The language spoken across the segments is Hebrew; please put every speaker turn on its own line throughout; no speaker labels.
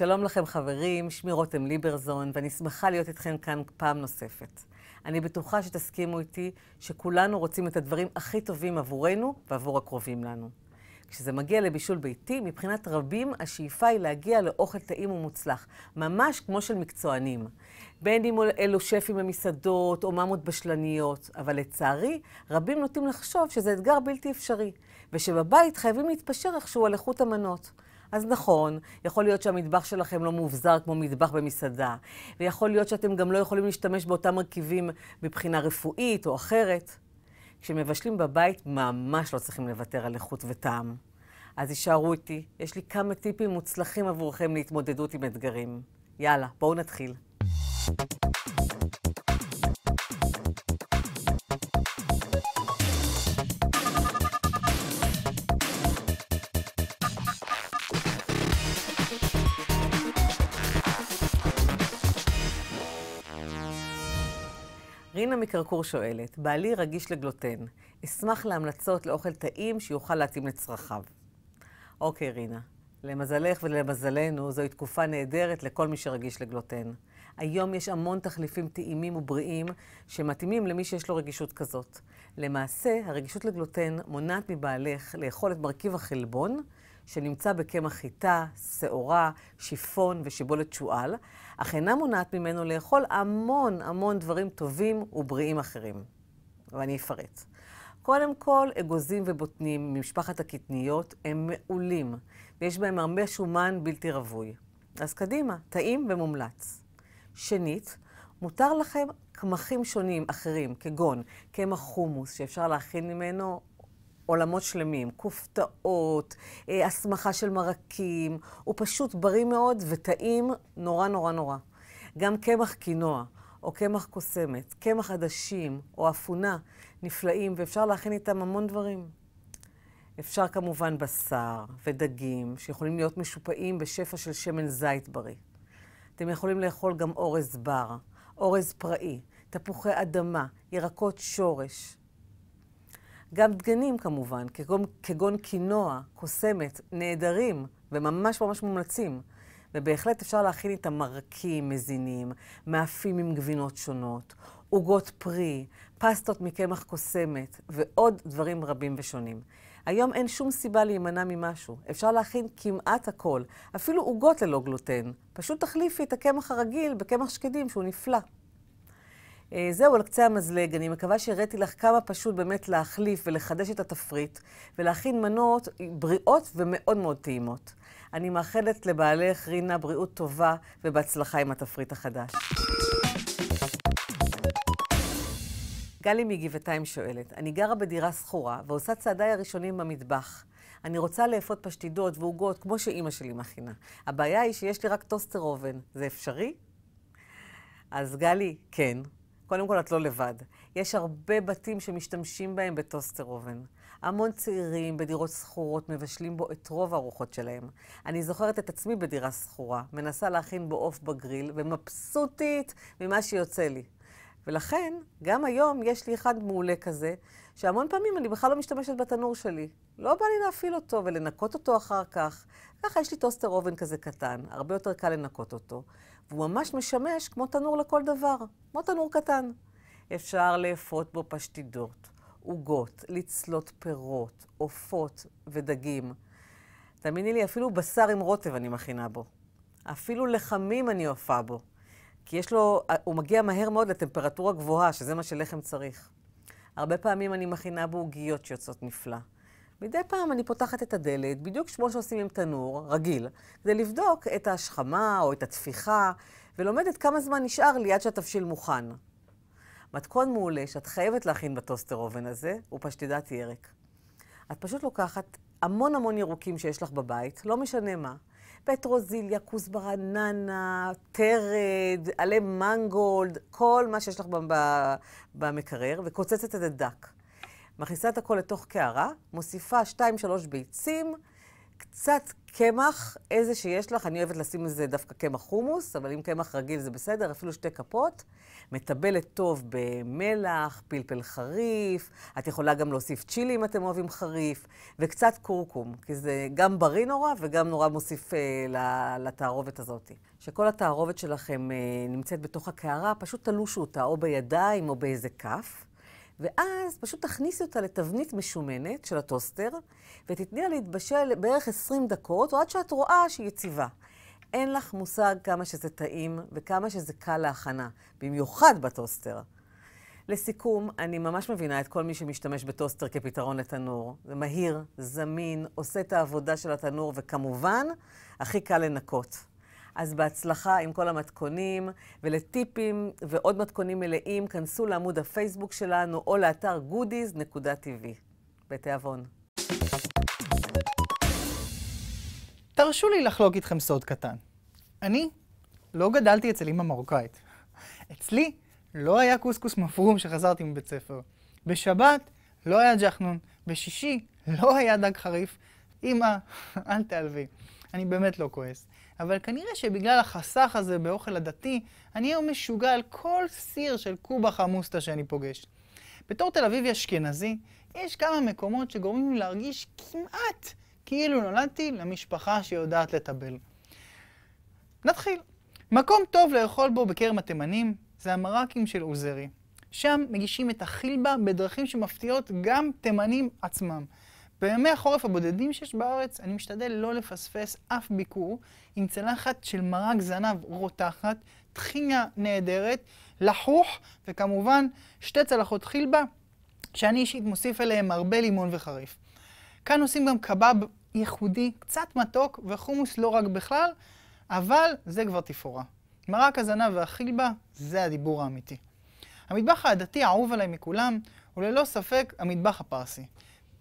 שלום לכם חברים, שמי רותם ליברזון, ואני שמחה להיות איתכם כאן פעם נוספת. אני בטוחה שתסכימו איתי שכולנו רוצים את הדברים הכי טובים עבורנו ועבור הקרובים לנו. כשזה מגיע לבישול ביתי, מבחינת רבים השאיפה היא להגיע לאוכל טעים ומוצלח, ממש כמו של מקצוענים. בין אם אלו שפים במסעדות או ממות בשלניות, אבל לצערי, רבים נוטים לחשוב שזה אתגר בלתי אפשרי, ושבבית חייבים להתפשר איכשהו על איכות המנות. אז נכון, יכול להיות שהמטבח שלכם לא מאובזר כמו מטבח במסעדה, ויכול להיות שאתם גם לא יכולים להשתמש באותם מרכיבים מבחינה רפואית או אחרת. כשמבשלים בבית, ממש לא צריכים לוותר על איכות וטעם. אז הישארו איתי, יש לי כמה טיפים מוצלחים עבורכם להתמודדות עם אתגרים. יאללה, בואו נתחיל. קרקור שואלת, בעלי רגיש לגלוטן, אשמח להמלצות לאוכל טעים שיוכל להתאים לצרכיו. אוקיי, רינה, למזלך ולמזלנו זוהי תקופה נהדרת לכל מי שרגיש לגלוטן. היום יש המון תחליפים טעימים ובריאים שמתאימים למי שיש לו רגישות כזאת. למעשה, הרגישות לגלוטן מונעת מבעלך לאכול את מרכיב החלבון, שנמצא בקמח חיטה, שעורה, שיפון ושיבולת שועל, אך אינה מונעת ממנו לאכול המון המון דברים טובים ובריאים אחרים. ואני אפרט. קודם כל, אגוזים ובוטנים ממשפחת הקטניות הם מעולים, ויש בהם הרבה שומן בלתי רווי. אז קדימה, טעים ומומלץ. שנית, מותר לכם קמחים שונים אחרים, כגון קמח חומוס, שאפשר להכין ממנו עולמות שלמים, כופתאות, אה, הסמכה של מרקים, הוא פשוט בריא מאוד וטעים נורא נורא נורא. גם קמח קינוע, או קמח קוסמת, קמח עדשים, או אפונה, נפלאים, ואפשר להכין איתם המון דברים. אפשר כמובן בשר ודגים, שיכולים להיות משופעים בשפע של שמן זית בריא. אתם יכולים לאכול גם אורז בר, אורז פראי, תפוחי אדמה, ירקות שורש. גם דגנים כמובן, כגון, כגון קינוע, קוסמת, נהדרים וממש ממש מומלצים. ובהחלט אפשר להכין איתם מרקים מזינים, מאפים עם גבינות שונות, עוגות פרי, פסטות מקמח קוסמת ועוד דברים רבים ושונים. היום אין שום סיבה להימנע ממשהו. אפשר להכין כמעט הכל, אפילו עוגות ללא גלוטן. פשוט תחליפי את הקמח הרגיל בקמח שקדים שהוא נפלא. אה, זהו, על קצה המזלג. אני מקווה שהראיתי לך כמה פשוט באמת להחליף ולחדש את התפריט, ולהכין מנות בריאות ומאוד מאוד טעימות. אני מאחלת לבעלך, רינה, בריאות טובה ובהצלחה עם התפריט החדש. גלי מגבעתיים שואלת, אני גרה בדירה שכורה ועושה צעדיי הראשונים במטבח. אני רוצה לאפות פשטידות ועוגות כמו שאימא שלי מכינה. הבעיה היא שיש לי רק טוסטר אובן. זה אפשרי? אז גלי, כן. קודם כל, את לא לבד. יש הרבה בתים שמשתמשים בהם בטוסטר אובן. המון צעירים בדירות שכורות מבשלים בו את רוב הארוחות שלהם. אני זוכרת את עצמי בדירה שכורה, מנסה להכין בו עוף בגריל, ומבסוטית ממה שיוצא לי. ולכן, גם היום יש לי אחד מעולה כזה, שהמון פעמים אני בכלל לא משתמשת בתנור שלי. לא בא לי להפעיל אותו ולנקות אותו אחר כך. ככה יש לי טוסטר אובן כזה קטן, הרבה יותר קל לנקות אותו. והוא ממש משמש כמו תנור לכל דבר, כמו תנור קטן. אפשר לאפות בו פשטידות, עוגות, לצלות פירות, עופות ודגים. תאמיני לי, אפילו בשר עם רוטב אני מכינה בו. אפילו לחמים אני אופה בו. כי יש לו, הוא מגיע מהר מאוד לטמפרטורה גבוהה, שזה מה שלחם צריך. הרבה פעמים אני מכינה בו עוגיות שיוצאות נפלא. מדי פעם אני פותחת את הדלת, בדיוק כמו שעושים עם תנור, רגיל, כדי לבדוק את ההשכמה או את התפיחה, ולומדת כמה זמן נשאר לי עד שהתבשיל מוכן. מתכון מעולה שאת חייבת להכין בטוסטר אובן הזה, הוא פשטידת ירק. את פשוט לוקחת המון המון ירוקים שיש לך בבית, לא משנה מה. פטרוזיליה, כוסברה, נאנה, טרד, עלי מנגולד, כל מה שיש לך במקרר, וקוצצת את הדק. מכניסה את הכל לתוך קערה, מוסיפה 2-3 ביצים, קצת קמח, איזה שיש לך, אני אוהבת לשים לזה דווקא קמח חומוס, אבל אם קמח רגיל זה בסדר, אפילו שתי כפות. מטבלת טוב במלח, פלפל חריף, את יכולה גם להוסיף צ'ילי אם אתם אוהבים חריף, וקצת כורכום, כי זה גם בריא נורא וגם נורא מוסיף אה, לתערובת הזאת. שכל התערובת שלכם אה, נמצאת בתוך הקערה, פשוט תלושו אותה או בידיים או באיזה כף. ואז פשוט תכניסי אותה לתבנית משומנת של הטוסטר, ותתני לה להתבשל בערך 20 דקות, או עד שאת רואה שהיא יציבה. אין לך מושג כמה שזה טעים וכמה שזה קל להכנה, במיוחד בטוסטר. לסיכום, אני ממש מבינה את כל מי שמשתמש בטוסטר כפתרון לתנור. זה מהיר, זמין, עושה את העבודה של התנור, וכמובן, הכי קל לנקות. אז בהצלחה עם כל המתכונים, ולטיפים ועוד מתכונים מלאים, כנסו לעמוד הפייסבוק שלנו או לאתר goodies.tv. בתיאבון.
תרשו לי לחלוק איתכם סוד קטן. אני לא גדלתי אצל אימא מרוקאית. אצלי לא היה קוסקוס מפרום שחזרתי מבית ספר. בשבת לא היה ג'חנון, בשישי לא היה דג חריף. אימא, אל תעלבי. אני באמת לא כועס. אבל כנראה שבגלל החסך הזה באוכל הדתי, אני היום משוגע על כל סיר של קובה חמוסטה שאני פוגש. בתור תל אביבי אשכנזי, יש כמה מקומות שגורמים לי להרגיש כמעט כאילו נולדתי למשפחה שיודעת לטבל. נתחיל. מקום טוב לאכול בו בקרם התימנים זה המרקים של עוזרי. שם מגישים את החילבה בדרכים שמפתיעות גם תימנים עצמם. בימי החורף הבודדים שיש בארץ, אני משתדל לא לפספס אף ביקור עם צלחת של מרק זנב רותחת, טחינה נהדרת, לחוך, וכמובן שתי צלחות חילבה, שאני אישית מוסיף אליהם הרבה לימון וחריף. כאן עושים גם קבב ייחודי, קצת מתוק, וחומוס לא רק בכלל, אבל זה כבר תפאורה. מרק הזנב והחילבה, זה הדיבור האמיתי. המטבח העדתי האהוב עליי מכולם, הוא ללא ספק המטבח הפרסי.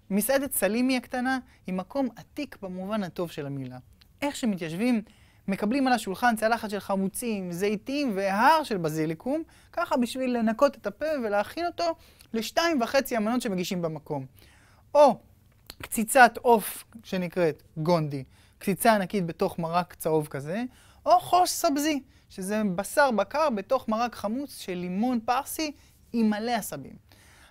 מסעדת סלימי הקטנה היא מקום עתיק במובן הטוב של המילה. איך שמתיישבים, מקבלים על השולחן צלחת של חמוצים, זיתים והר של בזיליקום, ככה בשביל לנקות את הפה ולהכין אותו לשתיים וחצי המנות שמגישים במקום. או קציצת עוף שנקראת גונדי, קציצה ענקית בתוך מרק צהוב כזה, או חוש סבזי, שזה בשר בקר בתוך מרק חמוץ של לימון פרסי עם מלא עשבים.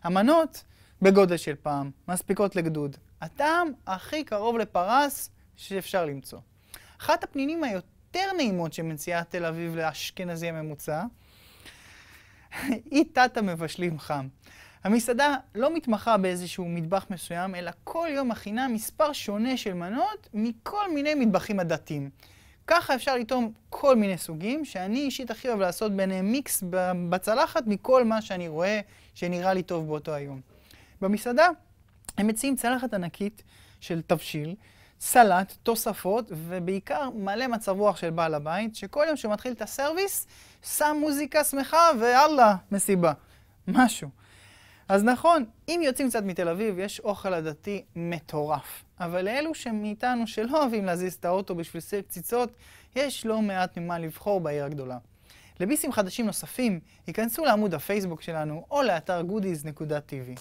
המנות בגודל של פעם, מספיקות לגדוד. הטעם הכי קרוב לפרס שאפשר למצוא. אחת הפנינים היותר נעימות שמציעה תל אביב לאשכנזי הממוצע, היא תת המבשלים חם. המסעדה לא מתמחה באיזשהו מטבח מסוים, אלא כל יום מכינה מספר שונה של מנות מכל מיני מטבחים עדתיים. ככה אפשר לטעום כל מיני סוגים, שאני אישית הכי אוהב לעשות ביניהם מיקס בצלחת מכל מה שאני רואה שנראה לי טוב באותו היום. במסעדה הם מציעים צלחת ענקית של תבשיל, סלט, תוספות, ובעיקר מלא מצב רוח של בעל הבית, שכל יום שהוא מתחיל את הסרוויס, שם מוזיקה שמחה ואללה, מסיבה. משהו. אז נכון, אם יוצאים קצת מתל אביב, יש אוכל עדתי מטורף. אבל לאלו שמאיתנו שלא אוהבים להזיז את האוטו בשביל סיר קציצות, יש לא מעט ממה לבחור בעיר הגדולה. לביסים חדשים נוספים, ייכנסו לעמוד הפייסבוק שלנו או לאתר goodies.tv.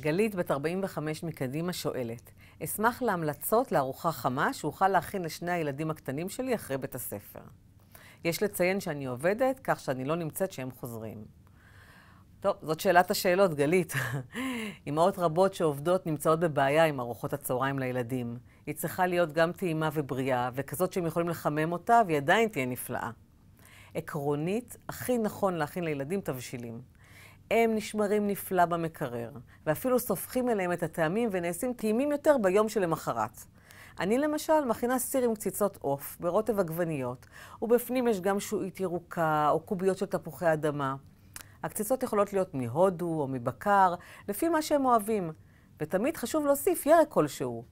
גלית, בת 45 מקדימה, שואלת: אשמח להמלצות לארוחה חמה שאוכל להכין לשני הילדים הקטנים שלי אחרי בית הספר. יש לציין שאני עובדת, כך שאני לא נמצאת שהם חוזרים. טוב, זאת שאלת השאלות, גלית. אמהות רבות שעובדות נמצאות בבעיה עם ארוחות הצהריים לילדים. היא צריכה להיות גם טעימה ובריאה, וכזאת שהם יכולים לחמם אותה, והיא עדיין תהיה נפלאה. עקרונית, הכי נכון להכין לילדים תבשילים. הם נשמרים נפלא במקרר, ואפילו סופחים אליהם את הטעמים ונעשים טעימים יותר ביום שלמחרת. אני למשל מכינה סיר עם קציצות עוף, ברוטב עגבניות, ובפנים יש גם שועית ירוקה או קוביות של תפוחי אדמה. הקציצות יכולות להיות מהודו או מבקר, לפי מה שהם אוהבים. ותמיד חשוב להוסיף ירק כלשהו.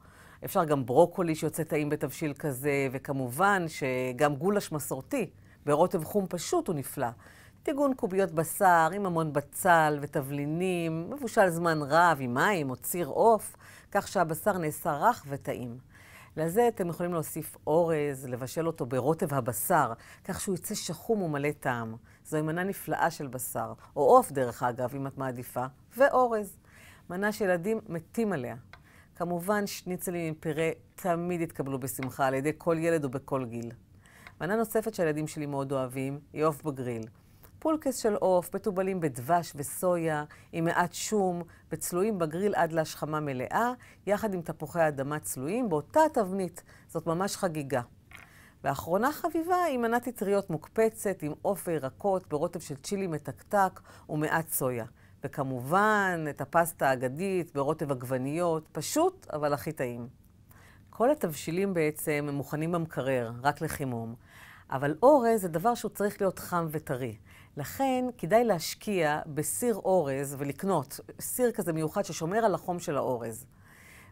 אפשר גם ברוקולי שיוצא טעים בתבשיל כזה, וכמובן שגם גולש מסורתי, ברוטב חום פשוט הוא נפלא. טיגון קוביות בשר עם המון בצל ותבלינים, מבושל זמן רב עם מים או ציר עוף, כך שהבשר נעשה רך וטעים. לזה אתם יכולים להוסיף אורז, לבשל אותו ברוטב הבשר, כך שהוא יצא שחום ומלא טעם. זוהי מנה נפלאה של בשר, או עוף דרך אגב, אם את מעדיפה, ואורז. מנה שילדים מתים עליה. כמובן, שניצלים עם פירה תמיד יתקבלו בשמחה על ידי כל ילד ובכל גיל. מנה נוספת שהילדים שלי מאוד אוהבים היא עוף בגריל. פולקס של עוף, מטובלים בדבש וסויה, עם מעט שום, וצלויים בגריל עד להשכמה מלאה, יחד עם תפוחי אדמה צלויים באותה תבנית. זאת ממש חגיגה. ואחרונה חביבה היא מנת אטריות מוקפצת עם עוף וירקות ברוטב של צ'ילי מתקתק ומעט סויה. וכמובן, את הפסטה האגדית ברוטב עגבניות, פשוט, אבל הכי טעים. כל התבשילים בעצם הם מוכנים במקרר, רק לחימום. אבל אורז זה דבר שהוא צריך להיות חם וטרי. לכן כדאי להשקיע בסיר אורז ולקנות סיר כזה מיוחד ששומר על החום של האורז.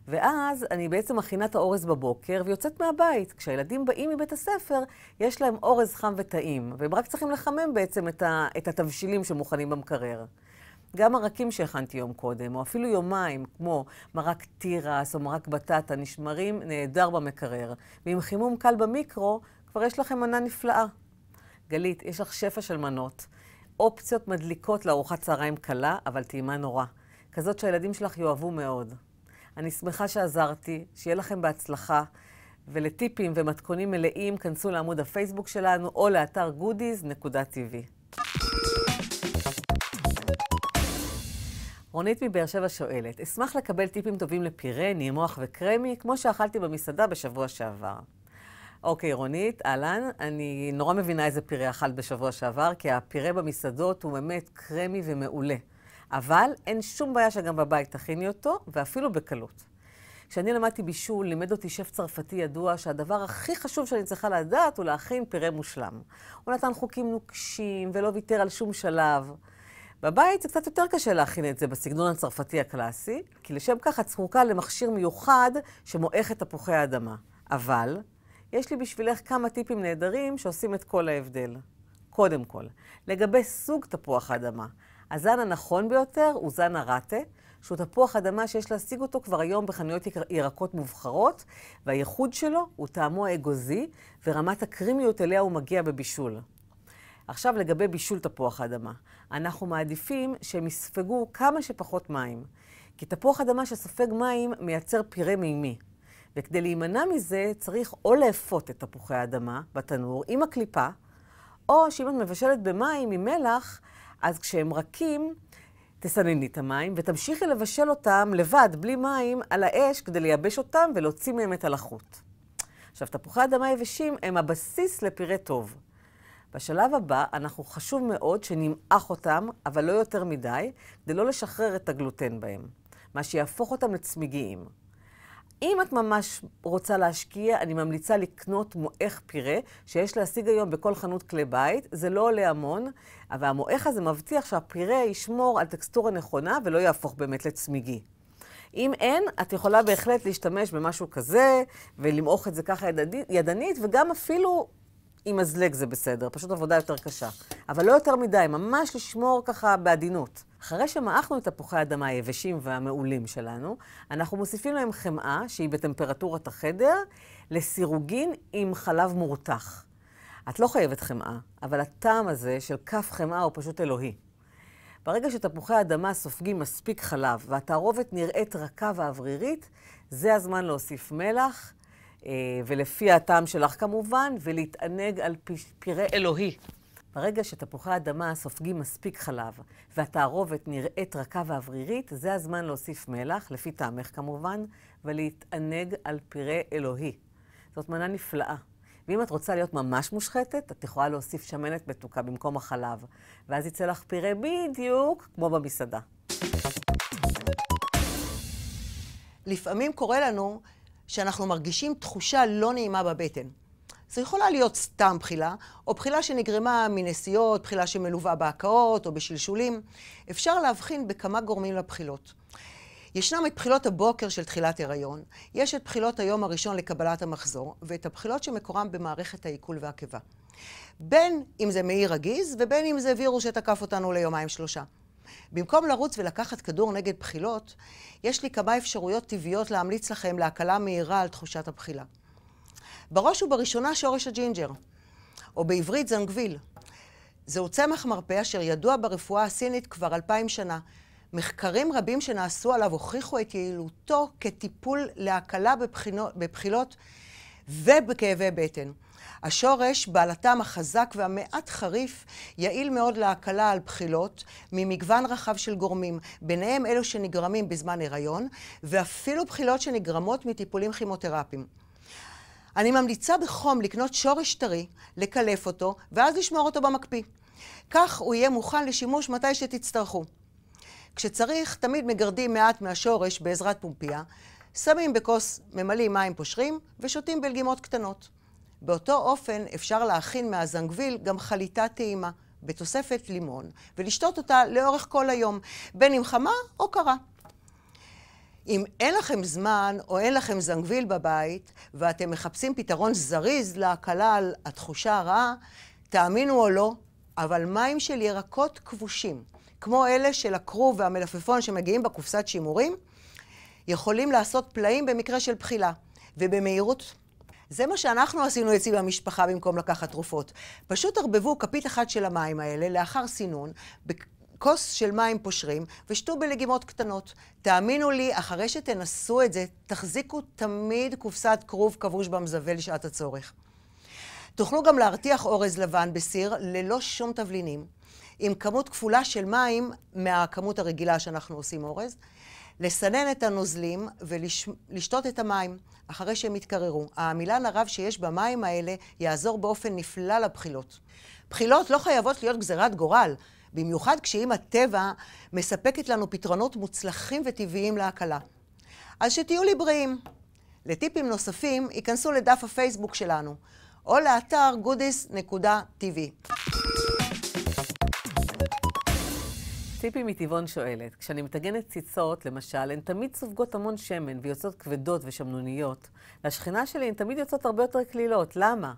ואז אני בעצם מכינה את האורז בבוקר ויוצאת מהבית. כשהילדים באים מבית הספר, יש להם אורז חם וטעים, והם רק צריכים לחמם בעצם את, ה, את התבשילים שמוכנים במקרר. גם מרקים שהכנתי יום קודם, או אפילו יומיים, כמו מרק תירס או מרק בטטה, נשמרים נהדר במקרר. ועם חימום קל במיקרו, כבר יש לכם מנה נפלאה. גלית, יש לך שפע של מנות. אופציות מדליקות לארוחת צהריים קלה, אבל טעימה נורא. כזאת שהילדים שלך יאהבו מאוד. אני שמחה שעזרתי, שיהיה לכם בהצלחה. ולטיפים ומתכונים מלאים, כנסו לעמוד הפייסבוק שלנו או לאתר goodies.tv. רונית מבאר שבע שואלת, אשמח לקבל טיפים טובים לפירה, נימוח וקרמי, כמו שאכלתי במסעדה בשבוע שעבר. אוקיי, okay, רונית, אהלן. אני נורא מבינה איזה פירה אכלת בשבוע שעבר, כי הפירה במסעדות הוא באמת קרמי ומעולה. אבל אין שום בעיה שגם בבית תכיני אותו, ואפילו בקלות. כשאני למדתי בישול, לימד אותי שף צרפתי ידוע שהדבר הכי חשוב שאני צריכה לדעת הוא להכין פירה מושלם. הוא נתן חוקים נוקשים ולא ויתר על שום שלב. בבית זה קצת יותר קשה להכין את זה בסגנון הצרפתי הקלאסי, כי לשם כך את זקוקה למכשיר מיוחד שמועך את תפוחי האדמה. אבל יש לי בשבילך כמה טיפים נהדרים שעושים את כל ההבדל. קודם כל, לגבי סוג תפוח האדמה, הזן הנכון ביותר הוא זן הראטה, שהוא תפוח אדמה שיש להשיג אותו כבר היום בחנויות ירקות מובחרות, והייחוד שלו הוא טעמו האגוזי ורמת הקרימיות אליה הוא מגיע בבישול. עכשיו לגבי בישול תפוח האדמה. אנחנו מעדיפים שהם יספגו כמה שפחות מים, כי תפוח אדמה שסופג מים מייצר פירה מימי. וכדי להימנע מזה, צריך או לאפות את תפוחי האדמה בתנור עם הקליפה, או שאם את מבשלת במים עם מלח, אז כשהם רכים, תסנני את המים ותמשיכי לבשל אותם לבד, בלי מים, על האש כדי לייבש אותם ולהוציא מהם את הלחות. עכשיו, תפוחי אדמה יבשים הם הבסיס לפירה טוב. בשלב הבא, אנחנו חשוב מאוד שנמעך אותם, אבל לא יותר מדי, כדי לא לשחרר את הגלוטן בהם, מה שיהפוך אותם לצמיגיים. אם את ממש רוצה להשקיע, אני ממליצה לקנות מועך פירה, שיש להשיג היום בכל חנות כלי בית. זה לא עולה המון, אבל המועך הזה מבטיח שהפירה ישמור על טקסטורה נכונה ולא יהפוך באמת לצמיגי. אם אין, את יכולה בהחלט להשתמש במשהו כזה, ולמעוך את זה ככה ידנית, וגם אפילו עם מזלג זה בסדר, פשוט עבודה יותר קשה. אבל לא יותר מדי, ממש לשמור ככה בעדינות. אחרי שמעכנו את תפוחי האדמה היבשים והמעולים שלנו, אנחנו מוסיפים להם חמאה, שהיא בטמפרטורת החדר, לסירוגין עם חלב מורתח. את לא חייבת חמאה, אבל הטעם הזה של כף חמאה הוא פשוט אלוהי. ברגע שתפוחי האדמה סופגים מספיק חלב והתערובת נראית רכה ואוורירית, זה הזמן להוסיף מלח, אה, ולפי הטעם שלך כמובן, ולהתענג על פירי אלוהי. ברגע שתפוחי אדמה סופגים מספיק חלב והתערובת נראית רכה ואוורירית, זה הזמן להוסיף מלח, לפי טעמך כמובן, ולהתענג על פירי אלוהי. זאת מנה נפלאה. ואם את רוצה להיות ממש מושחתת, את יכולה להוסיף שמנת מתוקה במקום החלב, ואז יצא לך פירה בדיוק כמו במסעדה.
לפעמים קורה לנו שאנחנו מרגישים תחושה לא נעימה בבטן. זו יכולה להיות סתם בחילה, או בחילה שנגרמה מנסיעות, בחילה שמלווה בהקאות או בשלשולים. אפשר להבחין בכמה גורמים לבחילות. ישנם את בחילות הבוקר של תחילת הריון, יש את בחילות היום הראשון לקבלת המחזור, ואת הבחילות שמקורם במערכת העיכול והקיבה. בין אם זה מעי רגיז, ובין אם זה וירוס שתקף אותנו ליומיים שלושה. במקום לרוץ ולקחת כדור נגד בחילות, יש לי כמה אפשרויות טבעיות להמליץ לכם להקלה מהירה על תחושת הבחילה. בראש ובראשונה שורש הג'ינג'ר, או בעברית זנגוויל. זהו צמח מרפא אשר ידוע ברפואה הסינית כבר אלפיים שנה. מחקרים רבים שנעשו עליו הוכיחו את יעילותו כטיפול להקלה בבחינות, בבחילות ובכאבי בטן. השורש, בעל הטעם החזק והמעט חריף, יעיל מאוד להקלה על בחילות ממגוון רחב של גורמים, ביניהם אלו שנגרמים בזמן הריון, ואפילו בחילות שנגרמות מטיפולים כימותרפיים. אני ממליצה בחום לקנות שורש טרי, לקלף אותו, ואז לשמור אותו במקפיא. כך הוא יהיה מוכן לשימוש מתי שתצטרכו. כשצריך, תמיד מגרדים מעט מהשורש בעזרת פומפייה, שמים בכוס, ממלאים מים פושרים ושותים בלגימות קטנות. באותו אופן אפשר להכין מהזנגוויל גם חליטה טעימה, בתוספת לימון, ולשתות אותה לאורך כל היום, בין אם חמה או קרה. אם אין לכם זמן או אין לכם זנגוויל בבית, ואתם מחפשים פתרון זריז להקלה על התחושה הרעה, תאמינו או לא, אבל מים של ירקות כבושים, כמו אלה של הכרוב והמלפפון שמגיעים בקופסת שימורים, יכולים לעשות פלאים במקרה של בחילה, ובמהירות זה מה שאנחנו עשינו אצלי במשפחה במקום לקחת תרופות. פשוט ערבבו כפית אחת של המים האלה לאחר סינון, בכוס של מים פושרים ושתו בלגימות קטנות. תאמינו לי, אחרי שתנסו את זה, תחזיקו תמיד קופסת כרוב כבוש במזווה לשעת הצורך. תוכלו גם להרתיח אורז לבן בסיר ללא שום תבלינים, עם כמות כפולה של מים מהכמות הרגילה שאנחנו עושים אורז. לסנן את הנוזלים ולשתות את המים אחרי שהם יתקררו. העמילן הרב שיש במים האלה יעזור באופן נפלא לבחילות. בחילות לא חייבות להיות גזירת גורל, במיוחד כשאם הטבע מספקת לנו פתרונות מוצלחים וטבעיים להקלה. אז שתהיו לי בריאים. לטיפים נוספים, ייכנסו לדף הפייסבוק שלנו, או לאתר goodies.tv.
ציפי מטבעון שואלת, כשאני מטגנת ציצות, למשל, הן תמיד סופגות המון שמן ויוצאות כבדות ושמנוניות. לשכינה שלי הן תמיד יוצאות הרבה יותר קלילות, למה?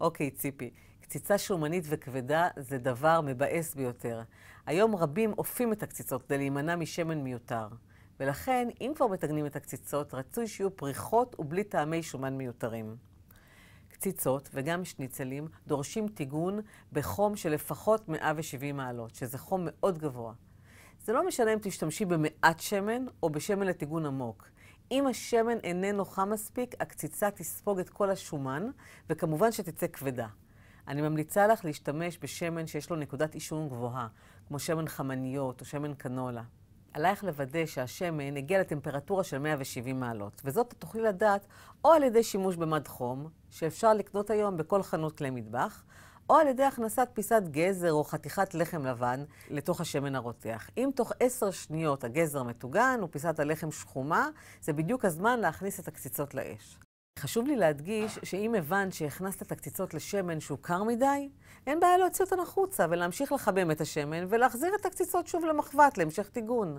אוקיי, ציפי, קציצה שומנית וכבדה זה דבר מבאס ביותר. היום רבים אופים את הקציצות כדי להימנע משמן מיותר. ולכן, אם כבר מטגנים את הקציצות, רצוי שיהיו פריחות ובלי טעמי שומן מיותרים. קציצות וגם שניצלים דורשים טיגון בחום של לפחות 170 מעלות, שזה חום מאוד גבוה. זה לא משנה אם תשתמשי במעט שמן או בשמן לטיגון עמוק. אם השמן איננו חם מספיק, הקציצה תספוג את כל השומן, וכמובן שתצא כבדה. אני ממליצה לך להשתמש בשמן שיש לו נקודת עישון גבוהה, כמו שמן חמניות או שמן קנולה. עלייך לוודא שהשמן הגיע לטמפרטורה של 170 מעלות, וזאת תוכלי לדעת או על ידי שימוש במד חום, שאפשר לקנות היום בכל חנות כלי מטבח, או על ידי הכנסת פיסת גזר או חתיכת לחם לבן לתוך השמן הרותח. אם תוך עשר שניות הגזר מטוגן ופיסת הלחם שחומה, זה בדיוק הזמן להכניס את הקציצות לאש. חשוב לי להדגיש שאם הבנת שהכנסת את הקציצות לשמן שהוא קר מדי, אין בעיה להוציא אותן החוצה ולהמשיך לחבם את השמן ולהחזיר את הקציצות שוב למחבת להמשך טיגון.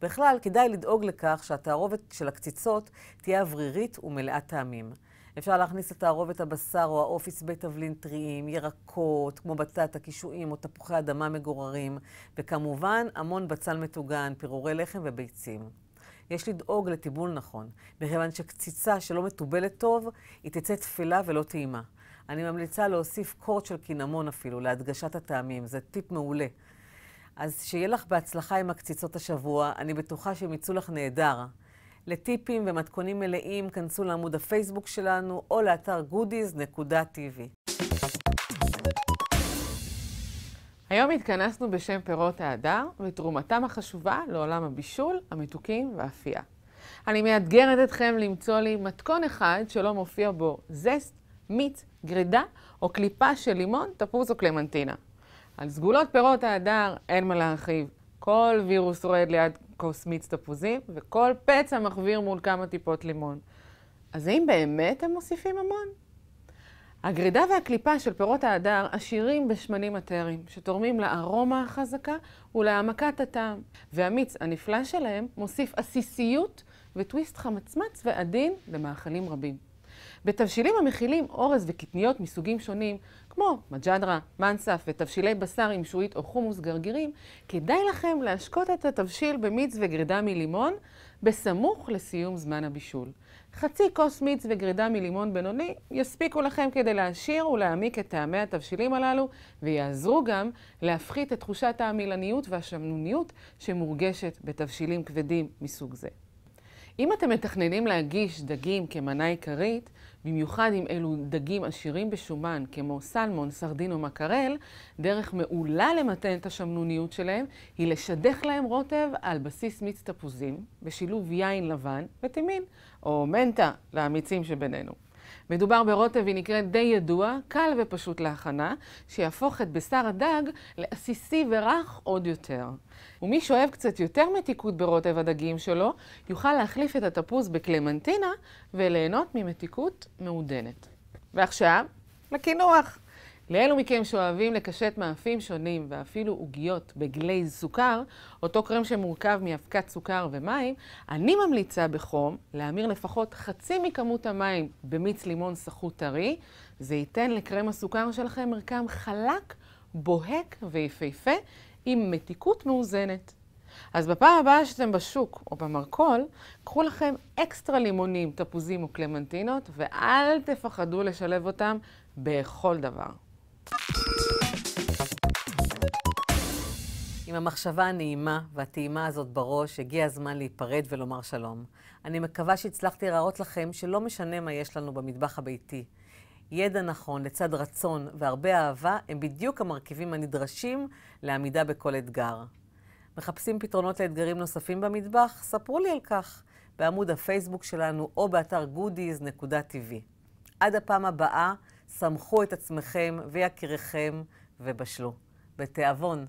בכלל, כדאי לדאוג לכך שהתערובת של הקציצות תהיה אוורירית ומלאת טעמים. אפשר להכניס לתערובת הבשר או האופיס עצבי תבלין טריים, ירקות, כמו בטטה, קישואים או תפוחי אדמה מגוררים, וכמובן המון בצל מטוגן, פירורי לחם וביצים. יש לדאוג לטיבול נכון, מכיוון שקציצה שלא מתובלת טוב, היא תצא תפלה ולא טעימה. אני ממליצה להוסיף קורט של קינמון אפילו, להדגשת הטעמים, זה טיפ מעולה. אז שיהיה לך בהצלחה עם הקציצות השבוע, אני בטוחה שהם יצאו לך נהדר. לטיפים ומתכונים מלאים, כנסו לעמוד הפייסבוק שלנו או לאתר goodies.tv. היום
התכנסנו בשם פירות ההדר ותרומתם החשובה לעולם הבישול, המתוקים והאפייה. אני מאתגרת אתכם למצוא לי מתכון אחד שלא מופיע בו זסט, מיץ, גרידה או קליפה של לימון, תפוז או קלמנטינה. על סגולות פירות ההדר אין מה להרחיב. כל וירוס רועד ליד כוס מיץ תפוזים וכל פצע מחוויר מול כמה טיפות לימון. אז האם באמת הם מוסיפים המון? הגרידה והקליפה של פירות ההדר עשירים בשמנים אטריים, שתורמים לארומה החזקה ולהעמקת הטעם, והמיץ הנפלא שלהם מוסיף עסיסיות וטוויסט חמצמץ ועדין למאכלים רבים. בתבשילים המכילים אורז וקטניות מסוגים שונים, כמו מג'דרה, מנסף ותבשילי בשר עם שועית או חומוס גרגירים, כדאי לכם להשקות את התבשיל במיץ וגרידה מלימון בסמוך לסיום זמן הבישול. חצי כוס מיץ וגרידה מלימון בינוני יספיקו לכם כדי להעשיר ולהעמיק את טעמי התבשילים הללו, ויעזרו גם להפחית את תחושת העמילניות והשמנוניות שמורגשת בתבשילים כבדים מסוג זה. אם אתם מתכננים להגיש דגים כמנה עיקרית, במיוחד אם אלו דגים עשירים בשומן, כמו סלמון, סרדין או מקרל, דרך מעולה למתן את השמנוניות שלהם היא לשדך להם רוטב על בסיס מיץ תפוזים, בשילוב יין לבן וטימין, או מנטה לאמיצים שבינינו. מדובר ברוטב נקראת די ידוע, קל ופשוט להכנה, שיהפוך את בשר הדג לעסיסי ורך עוד יותר. ומי שאוהב קצת יותר מתיקות ברוטב הדגים שלו, יוכל להחליף את התפוז בקלמנטינה וליהנות ממתיקות מעודנת. ועכשיו, לקינוח. לאלו מכם שאוהבים לקשט מאפים שונים ואפילו עוגיות בגלייז סוכר, אותו קרם שמורכב מאבקת סוכר ומים, אני ממליצה בחום להמיר לפחות חצי מכמות המים במיץ לימון סחוט טרי. זה ייתן לקרם הסוכר שלכם מרקם חלק, בוהק ויפהפה, עם מתיקות מאוזנת. אז בפעם הבאה שאתם בשוק או במרכול, קחו לכם אקסטרה לימונים, תפוזים או קלמנטינות, ואל תפחדו לשלב אותם בכל דבר.
עם המחשבה הנעימה והטעימה הזאת בראש, הגיע הזמן להיפרד ולומר שלום. אני מקווה שהצלחתי להראות לכם שלא משנה מה יש לנו במטבח הביתי. ידע נכון לצד רצון והרבה אהבה הם בדיוק המרכיבים הנדרשים לעמידה בכל אתגר. מחפשים פתרונות לאתגרים נוספים במטבח? ספרו לי על כך בעמוד הפייסבוק שלנו או באתר goodies.tv. עד הפעם הבאה, סמכו את עצמכם ויקיריכם ובשלו. בתיאבון.